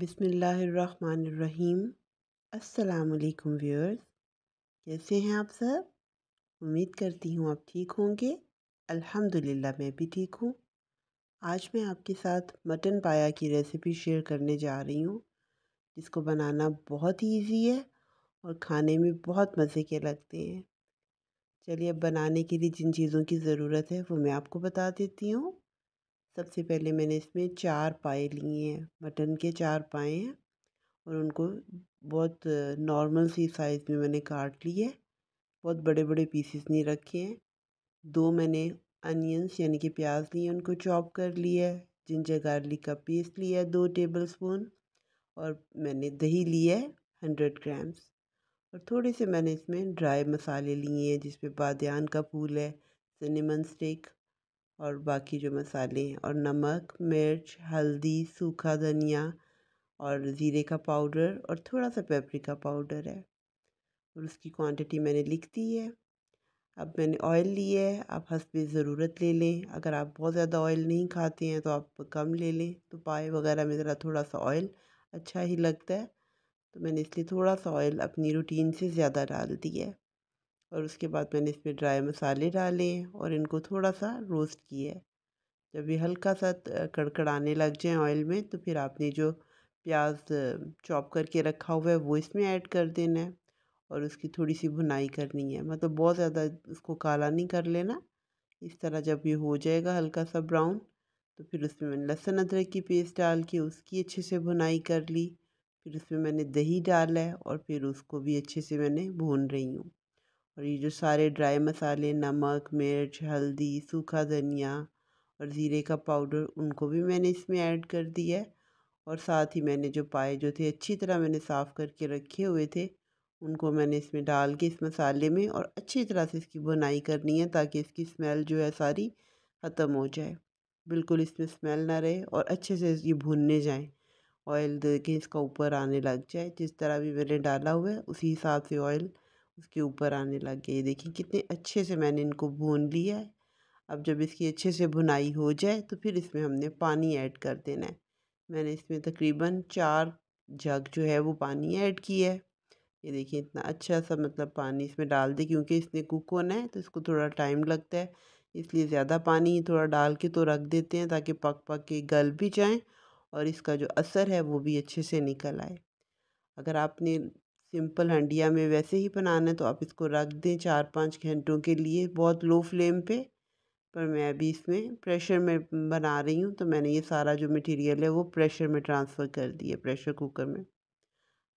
बिसमीम् अल्लाम व्यूअर्स कैसे हैं आप सब उम्मीद करती हूँ आप ठीक होंगे अल्हम्दुलिल्लाह मैं भी ठीक हूँ आज मैं आपके साथ मटन पाया की रेसिपी शेयर करने जा रही हूँ जिसको बनाना बहुत ही ईजी है और खाने में बहुत मज़े के लगते हैं चलिए अब बनाने के लिए जिन चीज़ों की ज़रूरत है वो मैं आपको बता देती हूँ सबसे पहले मैंने इसमें चार पाए लिए हैं मटन के चार पाए हैं और उनको बहुत नॉर्मल सी साइज़ में मैंने काट ली है बहुत बड़े बड़े पीसेस नहीं रखे हैं दो मैंने अनियंस यानी कि प्याज लिए उनको चॉप कर लिया है जिंजर गार्लिक का पेस्ट लिया है दो टेबल स्पून और मैंने दही लिया है हंड्रेड ग्राम्स और थोड़े से मैंने इसमें ड्राई मसाले लिए हैं जिसमें बादन का फूल है सिनेमन स्टिक और बाकी जो मसाले हैं और नमक मिर्च हल्दी सूखा धनिया और ज़ीरे का पाउडर और थोड़ा सा पेपरिका पाउडर है और उसकी क्वांटिटी मैंने लिख दी है अब मैंने ऑयल लिया है आप हंसब ज़रूरत ले लें अगर आप बहुत ज़्यादा ऑयल नहीं खाते हैं तो आप कम ले लें तो पाए वगैरह में ज़रा थोड़ा सा ऑयल अच्छा ही लगता है तो मैंने इसलिए थोड़ा सा ऑयल अपनी रूटीन से ज़्यादा डाल दिया है और उसके बाद मैंने इसमें ड्राई मसाले डाले और इनको थोड़ा सा रोस्ट किया जब ये हल्का सा कड़कड़ाने लग जाए ऑयल में तो फिर आपने जो प्याज चॉप करके रखा हुआ है वो इसमें ऐड कर देना है और उसकी थोड़ी सी भुनाई करनी है मतलब बहुत ज़्यादा उसको काला नहीं कर लेना इस तरह जब ये हो जाएगा हल्का सा ब्राउन तो फिर उसमें मैंने लहसुन अदरक की पेस्ट डाल के उसकी अच्छे से भुनाई कर ली फिर उसमें मैंने दही डाला है और फिर उसको भी अच्छे से मैंने भून रही हूँ और ये जो सारे ड्राई मसाले नमक मिर्च हल्दी सूखा धनिया और ज़ीरे का पाउडर उनको भी मैंने इसमें ऐड कर दिया है और साथ ही मैंने जो पाए जो थे अच्छी तरह मैंने साफ़ करके रखे हुए थे उनको मैंने इसमें डाल के इस मसाले में और अच्छी तरह से इसकी बुनाई करनी है ताकि इसकी स्मेल जो है सारी ख़त्म हो जाए बिल्कुल इसमें स्मेल ना रहे और अच्छे से ये भुनने जाएँ ऑयल दे के इसका ऊपर आने लग जाए जिस तरह भी मैंने डाला हुआ है उसी हिसाब से ऑयल उसके ऊपर आने लग गए देखिए कितने अच्छे से मैंने इनको भून लिया है अब जब इसकी अच्छे से भुनाई हो जाए तो फिर इसमें हमने पानी ऐड कर देना है मैंने इसमें तकरीबन चार जग जो है वो पानी ऐड किया है ये देखिए इतना अच्छा सा मतलब पानी इसमें डाल दें क्योंकि इसने कुक होना है तो इसको थोड़ा टाइम लगता है इसलिए ज़्यादा पानी थोड़ा डाल के तो रख देते हैं ताकि पक पक के गल भी जाएँ और इसका जो असर है वो भी अच्छे से निकल आए अगर आपने सिंपल हंडिया में वैसे ही बनाना है तो आप इसको रख दें चार पाँच घंटों के लिए बहुत लो फ्लेम पे पर मैं अभी इसमें प्रेशर में बना रही हूँ तो मैंने ये सारा जो मटेरियल है वो प्रेशर में ट्रांसफ़र कर दिया प्रेशर कुकर में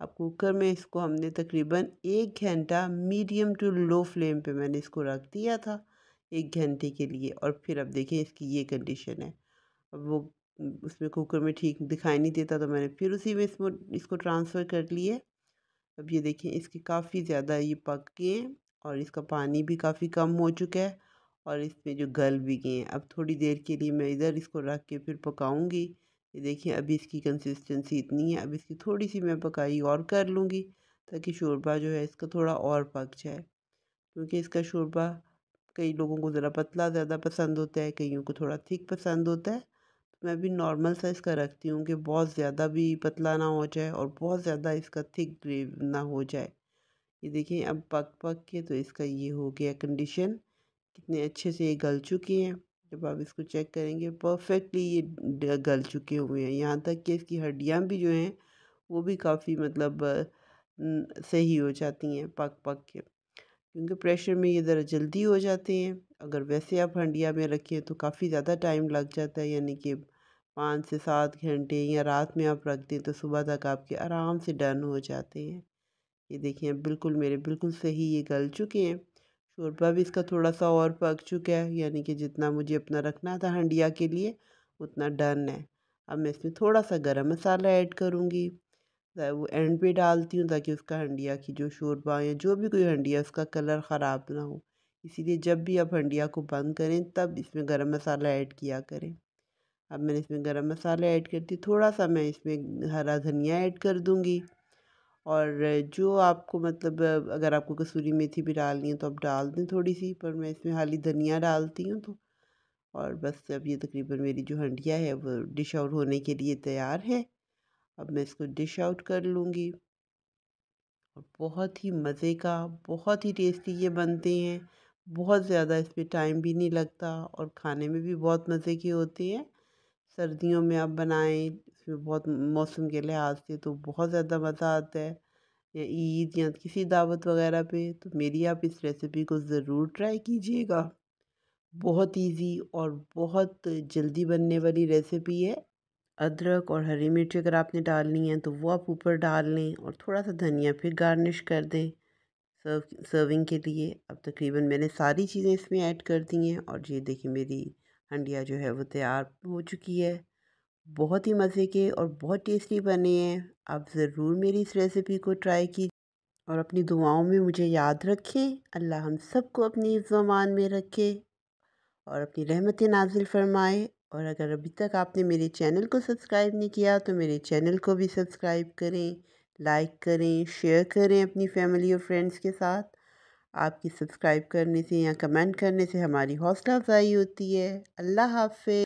अब कुकर में इसको हमने तकरीबन एक घंटा मीडियम टू लो फ्लेम पे मैंने इसको रख दिया था एक घंटे के लिए और फिर अब देखें इसकी ये कंडीशन है अब वो उसमें कुकर में ठीक दिखाई नहीं देता तो मैंने फिर उसी में इसको इसको ट्रांसफ़र कर लिए अब ये देखें इसके काफ़ी ज़्यादा ये पक गए हैं और इसका पानी भी काफ़ी कम हो चुका है और इसमें जो गल भी गए हैं अब थोड़ी देर के लिए मैं इधर इसको रख के फिर पकाऊंगी ये देखिए अभी इसकी कंसिस्टेंसी इतनी है अब इसकी थोड़ी सी मैं पकाई और कर लूँगी ताकि शोरबा जो है इसका थोड़ा और पक जाए क्योंकि इसका शोरबा कई लोगों को ज़रा पतला ज़्यादा पसंद होता है कईयों को थोड़ा थिक पसंद होता है मैं भी नॉर्मल साइज का रखती हूँ कि बहुत ज़्यादा भी पतला ना हो जाए और बहुत ज़्यादा इसका थिक ग्रेव ना हो जाए ये देखिए अब पक पक के तो इसका ये हो गया कंडीशन कितने अच्छे से ये गल चुके हैं जब आप इसको चेक करेंगे परफेक्टली ये गल चुके हुए हैं यहाँ तक कि इसकी हड्डियाँ भी जो हैं वो भी काफ़ी मतलब सही हो जाती हैं पक पक के क्योंकि प्रेशर में ये ज़रा जल्दी हो जाते हैं अगर वैसे आप हंडिया में रखें तो काफ़ी ज़्यादा टाइम लग जाता है यानी कि पाँच से सात घंटे या रात में आप रख दें तो सुबह तक आपके आराम से डन हो जाते हैं ये देखिए बिल्कुल मेरे बिल्कुल सही ये गल चुके हैं शोरबा भी इसका थोड़ा सा और पक चुका है यानी कि जितना मुझे अपना रखना था हंडिया के लिए उतना डन है अब मैं इसमें थोड़ा सा गरम मसाला ऐड करूँगी वो एंड पे डालती हूँ ताकि उसका हंडिया की जो शोरबा या जो भी कोई हंडिया उसका कलर ख़राब ना हो इसीलिए जब भी आप हंडिया को बंद करें तब इसमें गर्म मसाला ऐड किया करें अब मैंने इसमें गरम मसाला ऐड कर दी थोड़ा सा मैं इसमें हरा धनिया ऐड कर दूँगी और जो आपको मतलब अगर आपको कसूरी मेथी भी डालनी है तो आप डाल दें थोड़ी सी पर मैं इसमें हाली धनिया डालती हूँ तो और बस अब ये तकरीबन मेरी जो हंडिया है वो डिश आउट होने के लिए तैयार है अब मैं इसको डिश आउट कर लूँगी और बहुत ही मज़े का बहुत ही टेस्टी ये बनते हैं बहुत ज़्यादा इस पर टाइम भी नहीं लगता और खाने में भी बहुत मज़े के होते हैं सर्दियों में आप बनाएँ उसमें बहुत मौसम के लिहाज से तो बहुत ज़्यादा मज़ा आता है या ईद या किसी दावत वगैरह पे तो मेरी आप इस रेसिपी को ज़रूर ट्राई कीजिएगा बहुत इजी और बहुत जल्दी बनने वाली रेसिपी है अदरक और हरी मिर्च अगर आपने डालनी है तो वो आप ऊपर डाल लें और थोड़ा सा धनिया फिर गार्निश कर दें सर्व सर्विंग के लिए अब तकरीबन मैंने सारी चीज़ें इसमें ऐड कर दी हैं और ये देखिए मेरी हंडिया जो है वो तैयार हो चुकी है बहुत ही मज़े के और बहुत टेस्टी बने हैं आप ज़रूर मेरी इस रेसिपी को ट्राई की और अपनी दुआओं में मुझे याद रखें अल्लाह हम सबको अपनी जमान में रखे और अपनी रहमत नाजिल फरमाए और अगर अभी तक आपने मेरे चैनल को सब्सक्राइब नहीं किया तो मेरे चैनल को भी सब्सक्राइब करें लाइक करें शेयर करें अपनी फैमिली और फ्रेंड्स के साथ आपकी सब्सक्राइब करने से या कमेंट करने से हमारी हौसला अफजाई होती है अल्लाह हाफि